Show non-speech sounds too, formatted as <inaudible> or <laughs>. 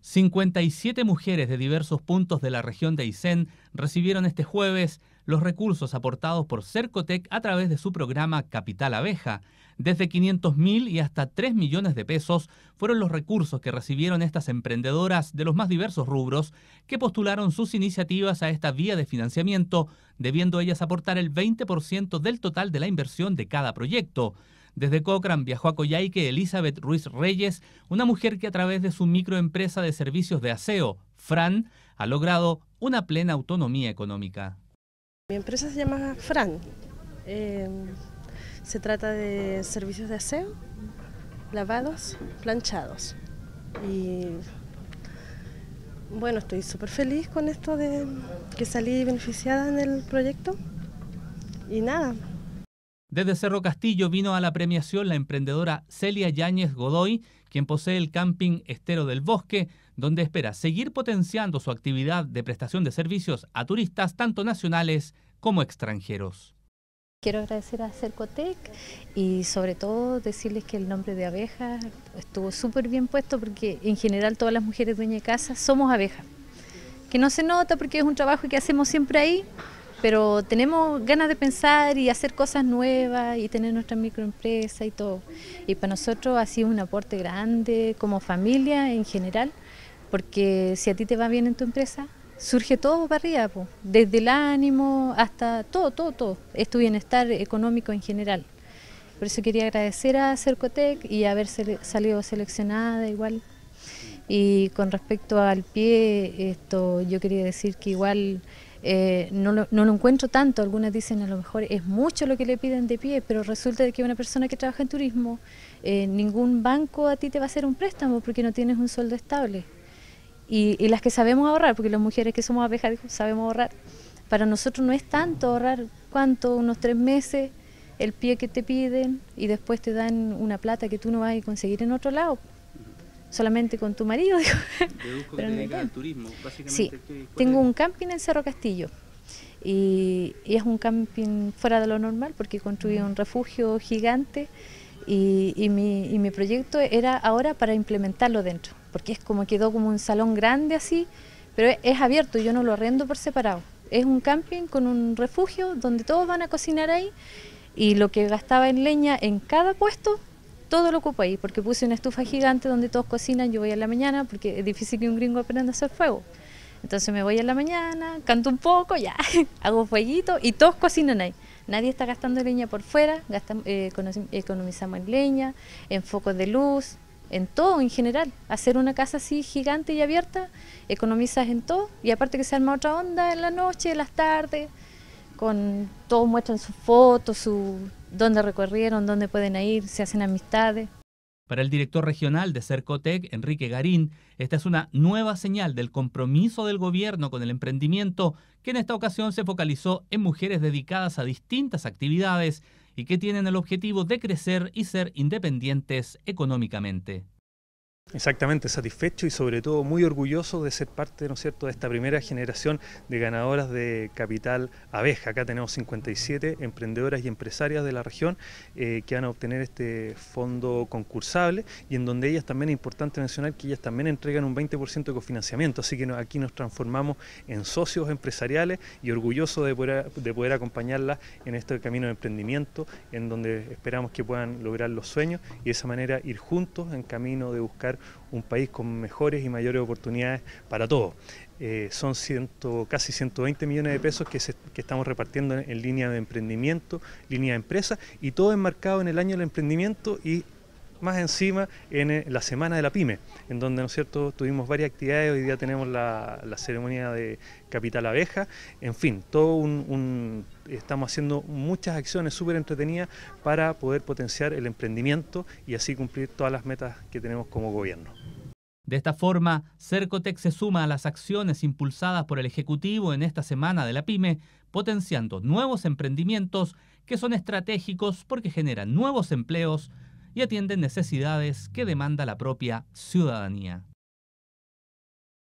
57 mujeres de diversos puntos de la región de Aysén recibieron este jueves los recursos aportados por Cercotec a través de su programa Capital Abeja. Desde 500 mil y hasta 3 millones de pesos fueron los recursos que recibieron estas emprendedoras de los más diversos rubros que postularon sus iniciativas a esta vía de financiamiento, debiendo ellas aportar el 20% del total de la inversión de cada proyecto. Desde Cochrane viajó a Coyhaique Elizabeth Ruiz Reyes, una mujer que a través de su microempresa de servicios de aseo, Fran, ha logrado una plena autonomía económica. Mi empresa se llama Fran. Em, se trata de servicios de aseo, lavados, planchados. Y bueno, estoy súper feliz con esto de que salí beneficiada en el proyecto. Y nada, desde Cerro Castillo vino a la premiación la emprendedora Celia Yáñez Godoy, quien posee el camping Estero del Bosque, donde espera seguir potenciando su actividad de prestación de servicios a turistas tanto nacionales como extranjeros. Quiero agradecer a Cercotec y sobre todo decirles que el nombre de abeja estuvo súper bien puesto porque en general todas las mujeres dueñas de casa somos abejas. Que no se nota porque es un trabajo que hacemos siempre ahí, pero tenemos ganas de pensar y hacer cosas nuevas y tener nuestra microempresa y todo. Y para nosotros ha sido un aporte grande como familia en general, porque si a ti te va bien en tu empresa, surge todo para arriba, desde el ánimo hasta todo, todo, todo. Es tu bienestar económico en general. Por eso quería agradecer a Cercotec y haber salido seleccionada igual. Y con respecto al pie, esto yo quería decir que igual eh, no, lo, no, encuentro tanto. Algunas dicen a lo mejor es mucho lo que le piden de pie, pero resulta que una persona que trabaja en turismo, eh, ningún banco a ti te va a hacer un préstamo porque no tienes un sueldo estable. Y, y las que sabemos ahorrar, porque las mujeres que somos abejas sabemos ahorrar, para nosotros no es tanto ahorrar cuánto, unos tres meses, el pie que te piden y después te dan una plata que tú no vas a conseguir en otro lado solamente con tu marido. <laughs> Digo. Pero no turismo, Sí, tengo un camping en Cerro Castillo. Y, es un camping fuera de lo normal porque construí un refugio gigante y, mi, proyecto era ahora para implementarlo dentro, porque es como quedó como un salón grande así, pero es, es abierto, yo no lo arrendo por separado. Es un camping con un refugio donde todos van a cocinar ahí y lo que gastaba en leña en cada puesto todo lo ocupo ahí, porque puse una estufa gigante donde todos cocinan, yo voy a la mañana, porque es difícil que un gringo aprenda a hacer fuego. Entonces me voy a la mañana, canto un poco, ya, <laughs> hago fueguito y todos cocinan ahí. Nadie está gastando leña por fuera, gastamos, eh, economizamos en leña, en focos de luz, en todo en general. Hacer una casa así gigante y abierta, economizas en todo y aparte que se arma otra onda en la noche, en las tardes, con todos muestran sus fotos, su dónde recorrieron, dónde pueden ir, se hacen amistades. Para el director regional de Cercotec, Enrique Garín, esta es una nueva señal del compromiso del gobierno con el emprendimiento, que en esta ocasión se focalizó en mujeres dedicadas a distintas actividades y que tienen el objetivo de crecer y ser independientes económicamente. Exactamente, satisfecho y sobre todo muy orgulloso de ser parte ¿no es cierto? de esta primera generación de ganadoras de Capital Abeja. Acá tenemos 57 emprendedoras y empresarias de la región eh, que van a obtener este fondo concursable y en donde ellas también es importante mencionar que ellas también entregan un 20% de cofinanciamiento, así que aquí nos transformamos en socios empresariales y orgullosos de de poder acompañarlas en este camino de emprendimiento, en donde esperamos que puedan lograr los sueños y de esa manera ir juntos en camino de buscar un país con mejores y mayores oportunidades para todos. Eh, son casi 120 millones de pesos que, estamos repartiendo en, línea de emprendimiento, línea de empresa, y todo enmarcado en el año del emprendimiento y más encima en eh, la Semana de la Pyme, en donde, ¿no es cierto?, tuvimos varias actividades, hoy día tenemos la, la ceremonia de Capital Abeja, en fin, todo un, estamos haciendo muchas acciones súper entretenidas para poder potenciar el emprendimiento y así cumplir todas las metas que tenemos como gobierno. De esta forma, Cercotec se suma a las acciones impulsadas por el Ejecutivo en esta semana de la PyME, potenciando nuevos emprendimientos que son estratégicos porque generan nuevos empleos, y atienden necesidades que demanda la propia ciudadanía.